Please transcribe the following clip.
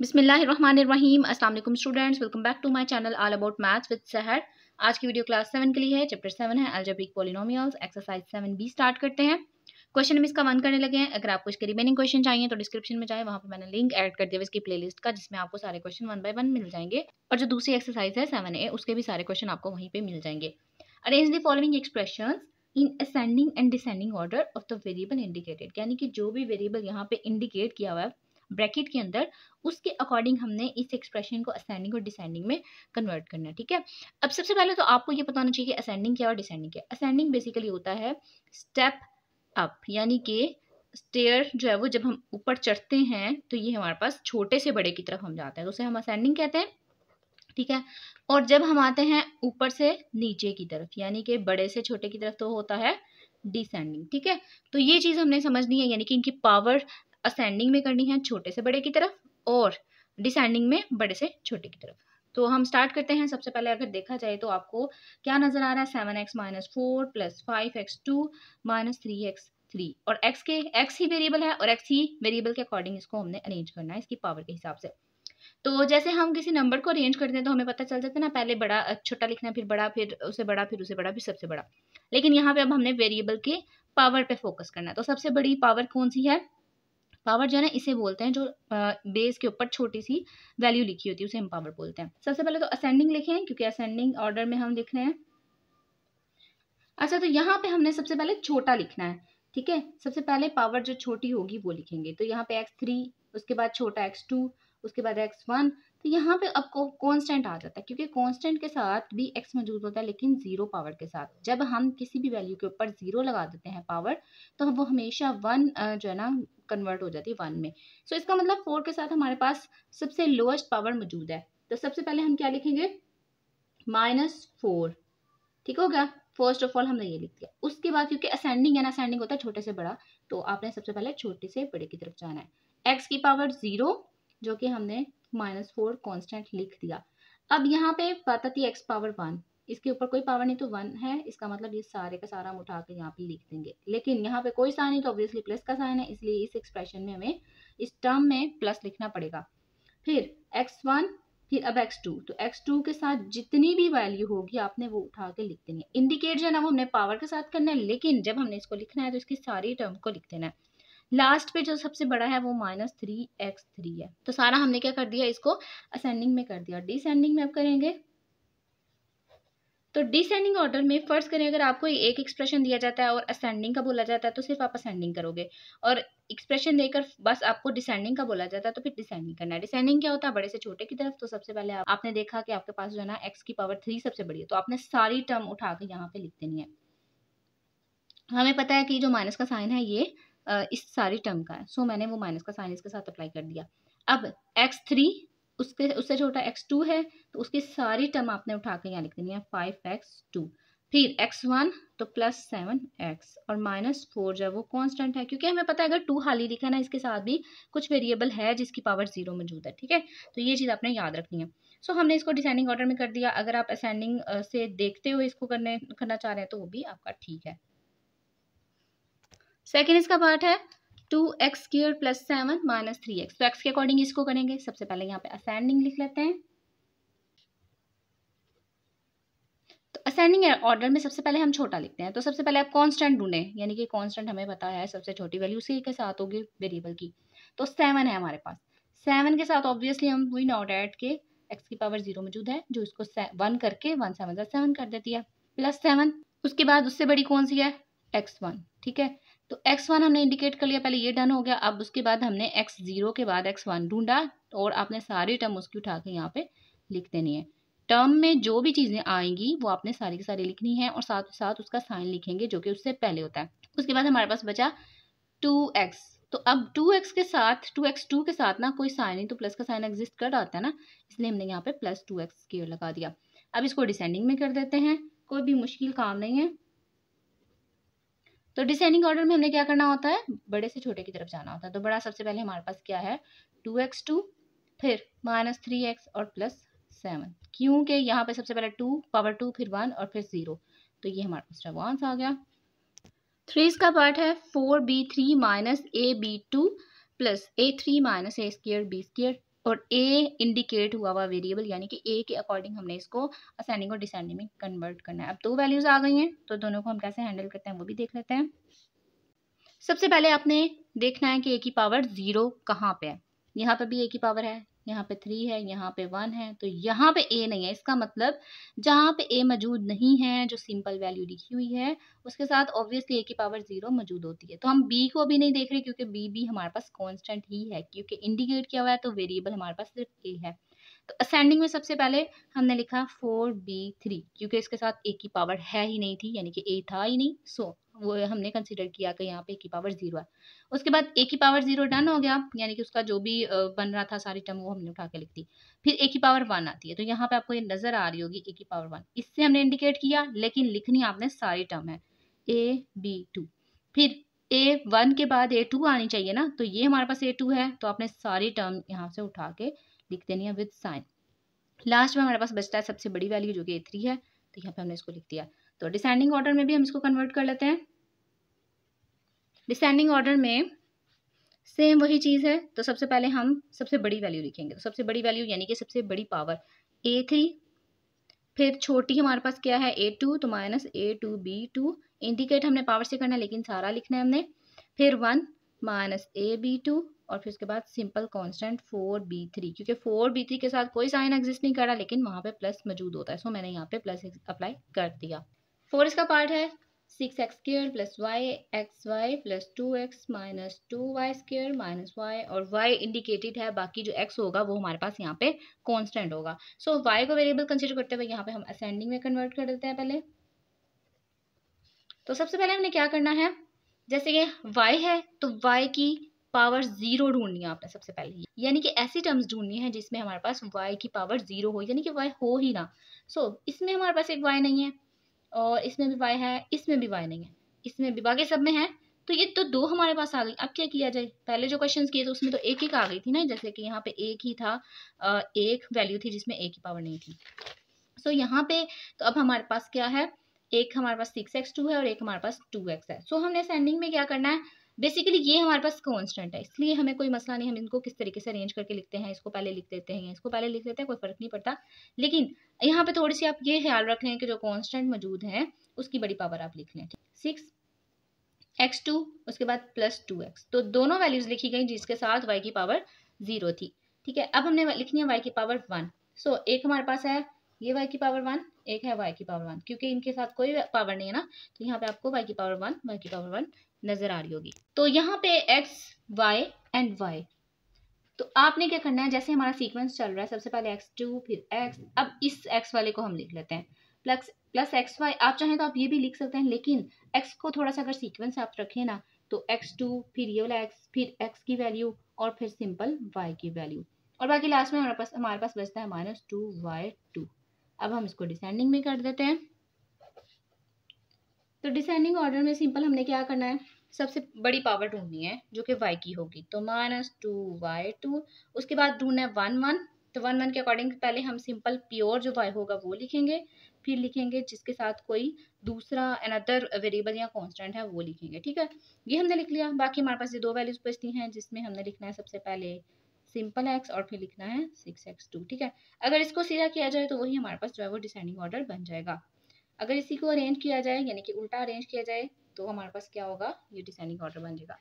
बिसमीम असल students welcome back to my channel all about maths with Sahar आज की वीडियो क्लास सेवन के लिए है चैप्टर सेवन है algebraic polynomials exercise seven B start करते हैं क्वेश्चन हम इसका वन करने लगे हैं अगर आपको इसके रिमेनिंग क्वेश्चन चाहिए तो डिस्क्रिप्शन में जाए वहाँ पर मैंने लिंक ऐड कर दिया इसकी प्लेलिस्ट का जिसमें आपको सारे क्वेश्चन वन बाय वन मिल जाएंगे और जो दूसरी एक्सरसाइज है सेवन ए उसके भी सारे क्वेश्चन आपको वहीं पर मिल जाएंगे arrange the following expression in ascending and descending order of the variable indicated यानी कि जो भी वेरिएबल यहाँ पे इंडिकेट किया हुआ है ब्रैकेट के अंदर उसके अकॉर्डिंग हमने इस एक्सप्रेशन को असेंडिंग और डिसेंडिंग में कन्वर्ट करना है ठीक है अब सबसे पहले तो आपको ये बताना चाहिए कि असेंडिंग क्या और डिसेंडिंग क्या असेंडिंग बेसिकली होता है स्टेप अप यानी कि स्टेयर जो है वो जब हम ऊपर चढ़ते हैं तो ये हमारे पास छोटे से बड़े की तरफ हम जाते हैं तो उसे हम असेंडिंग कहते हैं ठीक है और जब हम आते हैं ऊपर से नीचे की तरफ यानी कि बड़े से छोटे की तरफ तो होता है डिसेंडिंग ठीक है तो ये चीज़ हमने समझनी है यानी कि इनकी पावर असेंडिंग में करनी है छोटे से बड़े की तरफ और डिसेंडिंग में बड़े से छोटे की तरफ तो हम स्टार्ट करते हैं सबसे पहले अगर देखा जाए तो आपको क्या नज़र आ रहा है seven x minus four plus five x two minus three x three और एक्स के एक्स ही वेरिएबल है और एक्स ही वेरिएबल के अकॉर्डिंग इसको हमने अरेंज करना है इसकी पावर के हिसाब से तो जैसे हम किसी नंबर को अरेंज करते हैं तो हमें पता चल जाता है ना पहले बड़ा छोटा लिखना फिर बड़ा फिर उसे बड़ा फिर उसे बड़ा फिर सबसे बड़ा लेकिन यहाँ पे अब हमने वेरिएबल के पावर पे फोकस करना है तो सबसे बड़ी पावर कौन सी है पावर जो है ना इसे बोलते हैं जो बेस के ऊपर छोटी सी वैल्यू लिखी होती है उसे हम पावर बोलते हैं सबसे पहले तो असेंडिंग लिखे हैं क्योंकि असेंडिंग ऑर्डर में हम लिख रहे हैं अच्छा तो यहाँ पे हमने सबसे पहले छोटा लिखना है ठीक है सबसे पहले पावर जो छोटी होगी वो लिखेंगे तो यहाँ पे एक्स थ्री उसके बाद छोटा एक्स टू उसके बाद एक्स वन तो यहाँ पे अब कॉन्स्टेंट आ जाता है क्योंकि कॉन्स्टेंट के साथ भी एक्स मौजूद होता है लेकिन जीरो पावर के साथ जब हम किसी भी वैल्यू के ऊपर जीरो लगा देते हैं पावर तो वो हमेशा वन जो है ना कन्वर्ट हो जाती है वन में सो so, इसका मतलब फोर के साथ हमारे पास सबसे लोएस्ट पावर मौजूद है तो सबसे पहले हम क्या लिखेंगे माइनस फोर ठीक हो गया फर्स्ट ऑफ ऑल हमने ये लिख दिया उसके बाद क्योंकि असेंडिंग है ना असेंडिंग होता है छोटे से बड़ा तो आपने सबसे पहले छोटे से बड़े की तरफ जाना है एक्स की पावर जीरो जो कि हमने माइनस फोर कॉन्स्टेंट लिख दिया अब यहाँ पे बात आती है एक्स पावर वन इसके ऊपर कोई पावर नहीं तो वन है इसका मतलब ये सारे का सारा हम उठा के यहाँ पे लिख देंगे लेकिन यहाँ पे कोई साइन नहीं तो ऑब्वियसली प्लस का साइन है इसलिए इस एक्सप्रेशन में हमें इस टर्म में प्लस लिखना पड़ेगा फिर एक्स वन फिर अब एक्स टू तो एक्स टू के साथ जितनी भी वैल्यू होगी आपने वो उठा के लिख देनी है इंडिकेट जो है ना वो हमने पावर के साथ करना है लेकिन जब हमने इसको लिखना है तो इसकी सारी टर्म को लिख देना है लास्ट पे जो सबसे बड़ा है वो माइनस थ्री एक्स थ्री है तो सारा हमने क्या कर दिया इसको असेंडिंग में कर दिया डिसेंडिंग में अब करेंगे तो डिसेंडिंग ऑर्डर में फर्स्ट करें अगर आपको एक एक्सप्रेशन दिया जाता है और असेंडिंग का बोला जाता है तो सिर्फ आप असेंडिंग करोगे और एक्सप्रेशन देकर बस आपको डिसेंडिंग का बोला जाता है तो फिर डिसेंडिंग करना है डिसेंडिंग क्या होता है बड़े से छोटे की तरफ तो सबसे पहले आप, आपने देखा कि आपके पास जो है ना एक्स की पावर थ्री सबसे बड़ी है तो आपने सारी टर्म उठा के यहाँ पे लिख देनी है हमें पता है कि जो माइनस का साइन है ये इस सारी टर्म का है सो मैंने वो माइनस का साइन इसके साथ अप्लाई कर दिया अब एक्स थ्री उसके उससे छोटा एक्स टू है तो उसकी सारी टर्म आपने उठा के यहाँ लिख देनी है फाइव एक्स टू फिर एक्स वन तो प्लस सेवन एक्स और माइनस फोर जो है वो कांस्टेंट है क्योंकि हमें पता है अगर टू हाली लिखा ना इसके साथ भी कुछ वेरिएबल है जिसकी पावर जीरो मौजूद है ठीक है तो ये चीज़ आपने याद रखनी है सो so, हमने इसको डिसेंडिंग ऑर्डर में कर दिया अगर आप असेंडिंग से देखते हुए इसको करने करना चाह रहे हैं तो वो भी आपका ठीक है सेकेंड इसका पार्ट है two x square plus seven minus three x तो एक्स के अकॉर्डिंग इसको करेंगे सबसे पहले यहाँ पे असेंडिंग लिख लेते हैं तो असेंडिंग ऑर्डर में सबसे पहले हम छोटा लिखते हैं तो सबसे पहले आप कांस्टेंट ढूंढें यानी कि कांस्टेंट हमें पता है सबसे छोटी वैल्यू उसी के साथ होगी वेरिएबल की तो सेवन है हमारे पास सेवन के साथ ऑब्वियसली हम वही नॉट एट के एक्स की पावर जीरो मौजूद है जो इसको वन करके वन सेवन सेवन कर देती है प्लस सेवन उसके बाद उससे बड़ी कौन सी है एक्स वन ठीक है तो एक्स वन हमने इंडिकेट कर लिया पहले ये डन हो गया अब उसके बाद हमने एक्स जीरो के बाद एक्स वन ढूंढा और आपने सारी टर्म उसकी उठा के यहाँ पे लिख देनी है टर्म में जो भी चीज़ें आएंगी वो आपने सारी की सारी लिखनी है और साथ ही साथ उसका साइन लिखेंगे जो कि उससे पहले होता है उसके बाद हमारे पास बचा टू एक्स तो अब टू एक्स के साथ टू एक्स टू के साथ ना कोई साइन नहीं तो प्लस का साइन एग्जिस्ट कर रहा है ना इसलिए हमने यहाँ पे प्लस टू एक्स लगा दिया अब इसको डिसेंडिंग में कर देते हैं कोई भी मुश्किल काम नहीं है तो डिसेंडिंग ऑर्डर में हमने क्या करना होता है बड़े से छोटे की तरफ जाना होता है तो बड़ा सबसे पहले हमारे पास क्या है टू एक्स टू फिर माइनस थ्री एक्स और प्लस सेवन क्योंकि यहाँ पे सबसे पहले टू पावर टू फिर वन और फिर ज़ीरो तो ये हमारे पास एडवांस आ गया थ्री का पार्ट है four b three minus a b two plus a three minus a square b square और ए इंडिकेट हुआ हुआ वेरिएबल यानी कि ए के अकॉर्डिंग हमने इसको असेंडिंग और डिसेंडिंग में कन्वर्ट करना है अब दो वैल्यूज़ आ गई हैं तो दोनों को हम कैसे हैंडल करते हैं वो भी देख लेते हैं सबसे पहले आपने देखना है कि ए की पावर ज़ीरो कहाँ पे है यहाँ पर भी ए की पावर है यहाँ पे थ्री है यहाँ पे वन है तो यहाँ पे ए नहीं है इसका मतलब जहाँ पे ए मौजूद नहीं है जो सिंपल वैल्यू लिखी हुई है उसके साथ ऑब्वियसली ए की पावर जीरो मौजूद होती है तो हम बी को भी नहीं देख रहे क्योंकि बी भी हमारे पास कॉन्स्टेंट ही है क्योंकि इंडिकेट किया हुआ है तो वेरिएबल हमारे पास सिर्फ ए है तो असेंडिंग में सबसे पहले हमने लिखा फोर बी थ्री क्योंकि इसके साथ ए की पावर है ही नहीं थी यानी कि ए था ही नहीं सो वो हमने कंसिडर किया कि यहाँ पे ए की पावर जीरो है उसके बाद ए की पावर जीरो डन हो गया यानी कि उसका जो भी बन रहा था सारी टर्म वो हमने उठा के लिख दी फिर ए की पावर वन आती है तो यहाँ पे आपको ये नजर आ रही होगी ए की पावर वन इससे हमने इंडिकेट किया लेकिन लिखनी आपने सारी टर्म है ए बी टू फिर ए वन के बाद ए टू आनी चाहिए ना तो ये हमारे पास ए टू है तो आपने सारी टर्म यहाँ से उठा के लिख देनी है विद साइन लास्ट में हमारे पास बचता है सबसे बड़ी वैल्यू जो कि ए थ्री है तो यहाँ पे हमने इसको लिख दिया तो डिसेंडिंग ऑर्डर में भी हम इसको कन्वर्ट कर लेते हैं डिसेंडिंग ऑर्डर में सेम वही चीज़ है तो सबसे पहले हम सबसे बड़ी वैल्यू लिखेंगे तो सबसे बड़ी वैल्यू यानी कि सबसे बड़ी पावर ए थ्री फिर छोटी हमारे पास क्या है ए टू तो minus a two b two indicate हमने पावर से करना है लेकिन सारा लिखना है हमने फिर one minus a b two और फिर उसके बाद simple constant four b three क्योंकि फोर बी थ्री के साथ कोई साइन एग्जिस्ट नहीं कर रहा लेकिन वहाँ पे प्लस मौजूद होता है सो मैंने यहाँ पे प्लस अप्लाई कर दिया फोर इसका पार्ट है six x square plus y x y plus two x minus two y square minus y और वाई इंडिकेटेड है बाकी जो एक्स होगा वो हमारे पास यहाँ पे कॉन्स्टेंट होगा सो so, वाई को वेरिएबल कंसिडर करते हुए यहाँ पे हम असेंडिंग में कन्वर्ट कर देते हैं पहले तो सबसे पहले हमने क्या करना है जैसे कि वाई है तो वाई की पावर जीरो ढूंढनी है आपने सबसे पहले यानी कि ऐसी टर्म्स ढूंढनी है जिसमें हमारे पास वाई की पावर जीरो हो यानी कि वाई हो ही ना सो so, इसमें हमारे पास एक वाई नहीं है और इसमें भी वाई है इसमें भी वाई नहीं है इसमें भी बाकी सब में है तो ये तो दो हमारे पास आ गई अब क्या किया जाए पहले जो क्वेश्चन किए थे उसमें तो एक एक आ गई थी ना जैसे कि यहाँ पे एक ही था एक वैल्यू थी जिसमें एक ही पावर नहीं थी सो so, यहाँ पे तो अब हमारे पास क्या है एक हमारे पास सिक्स एक्स टू है और एक हमारे पास टू एक्स है सो so, हमने सेंडिंग में क्या करना है बेसिकली ये हमारे पास कॉन्स्टेंट है इसलिए हमें कोई मसला नहीं हम इनको किस तरीके से अरेंज करके लिखते हैं इसको पहले लिख देते हैं इसको पहले लिख देते हैं कोई फर्क नहीं पड़ता लेकिन यहाँ पे थोड़ी सी आप ये ख्याल रख लें कि जो कॉन्स्टेंट मौजूद है उसकी बड़ी पावर आप लिख लें सिक्स एक्स टू उसके बाद प्लस टू एक्स तो दोनों वैल्यूज लिखी गई जिसके साथ वाई की पावर जीरो थी ठीक है अब हमने लिखनी है वाई की पावर वन सो so, एक हमारे पास है ये वाई की पावर वन एक है वाई की पावर वन क्योंकि इनके साथ कोई पावर नहीं है ना तो यहाँ पे आपको वाई की पावर वन वाई की पावर वन नज़र आ रही होगी तो यहाँ पे एक्स वाई एंड वाई तो आपने क्या करना है जैसे हमारा सीक्वेंस चल रहा है सबसे पहले एक्स टू फिर एक्स अब इस एक्स वाले को हम लिख लेते हैं प्लस प्लस एक्स वाई आप चाहें तो आप ये भी लिख सकते हैं लेकिन एक्स को थोड़ा सा अगर सीक्वेंस आप रखें ना तो एक्स टू फिर ये वाला x फिर एक्स की वैल्यू और फिर सिंपल वाई की वैल्यू और बाकी लास्ट में हमारे पास हमारे पास बचता है माइनस टू वाई टू अब हम इसको डिसेंडिंग में कर देते हैं तो डिसेंडिंग ऑर्डर में सिंपल हमने क्या करना है सबसे बड़ी पावर ढूंढनी है जो कि वाई की होगी तो माइनस टू वाई टू उसके बाद ढूंढना है वन वन तो वन वन के अकॉर्डिंग पहले हम सिंपल प्योर जो वाई होगा वो लिखेंगे फिर लिखेंगे जिसके साथ कोई दूसरा अनदर वेरिएबल या कांस्टेंट है वो लिखेंगे ठीक है ये हमने लिख लिया बाकी हमारे पास ये दो वैल्यूज बचती हैं जिसमें हमने लिखना है सबसे पहले सिंपल एक्स और फिर लिखना है सिक्स एक्स टू ठीक है अगर इसको सीधा किया जाए तो वही हमारे पास जो है वो डिसेंडिंग ऑर्डर बन जाएगा अगर इसी को अरेंज किया जाए यानी कि उल्टा अरेंज किया जाए तो हमारे पास क्या होगा ये डिसाइनिंग ऑर्डर बन जाएगा